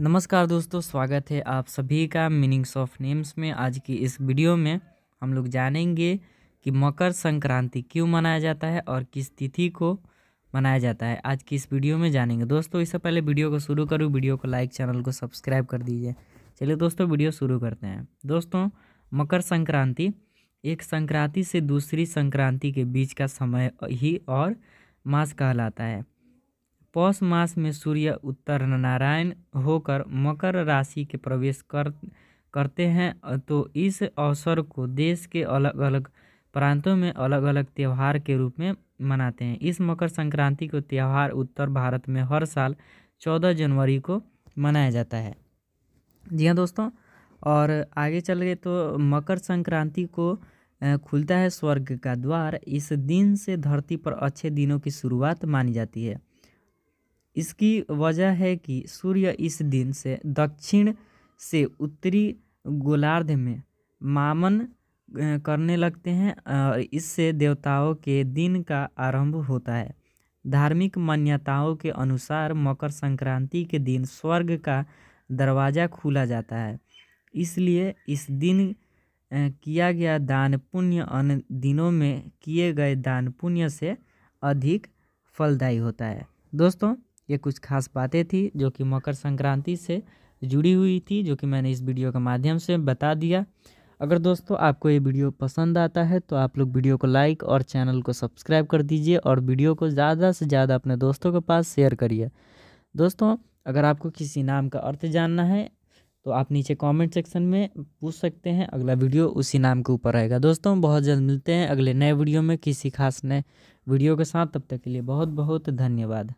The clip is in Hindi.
नमस्कार दोस्तों स्वागत है आप सभी का मीनिंग्स ऑफ नेम्स में आज की इस वीडियो में हम लोग जानेंगे कि मकर संक्रांति क्यों मनाया जाता है और किस तिथि को मनाया जाता है आज की इस वीडियो में जानेंगे दोस्तों इससे पहले वीडियो को शुरू करूँ वीडियो को लाइक चैनल को सब्सक्राइब कर दीजिए चलिए दोस्तों वीडियो शुरू करते हैं दोस्तों मकर संक्रांति एक संक्रांति से दूसरी संक्रांति के बीच का समय ही और मास कहलाता है पौष मास में सूर्य उत्तर नारायण होकर मकर राशि के प्रवेश कर करते हैं तो इस अवसर को देश के अलग अलग प्रांतों में अलग अलग त्यौहार के रूप में मनाते हैं इस मकर संक्रांति को त्यौहार उत्तर भारत में हर साल चौदह जनवरी को मनाया जाता है जी हाँ दोस्तों और आगे चल गए तो मकर संक्रांति को खुलता है स्वर्ग का द्वार इस दिन से धरती पर अच्छे दिनों की शुरुआत मानी जाती है इसकी वजह है कि सूर्य इस दिन से दक्षिण से उत्तरी गोलार्ध में मामन करने लगते हैं और इससे देवताओं के दिन का आरंभ होता है धार्मिक मान्यताओं के अनुसार मकर संक्रांति के दिन स्वर्ग का दरवाज़ा खुला जाता है इसलिए इस दिन किया गया दान पुण्य अन्य दिनों में किए गए दान पुण्य से अधिक फलदायी होता है दोस्तों ये कुछ खास बातें थी जो कि मकर संक्रांति से जुड़ी हुई थी जो कि मैंने इस वीडियो के माध्यम से बता दिया अगर दोस्तों आपको ये वीडियो पसंद आता है तो आप लोग वीडियो को लाइक और चैनल को सब्सक्राइब कर दीजिए और वीडियो को ज़्यादा से ज़्यादा अपने दोस्तों के पास शेयर करिए दोस्तों अगर आपको किसी नाम का अर्थ जानना है तो आप नीचे कमेंट सेक्शन में पूछ सकते हैं अगला वीडियो उसी नाम के ऊपर रहेगा दोस्तों बहुत जल्द मिलते हैं अगले नए वीडियो में किसी खास नए वीडियो के साथ तब तक के लिए बहुत बहुत धन्यवाद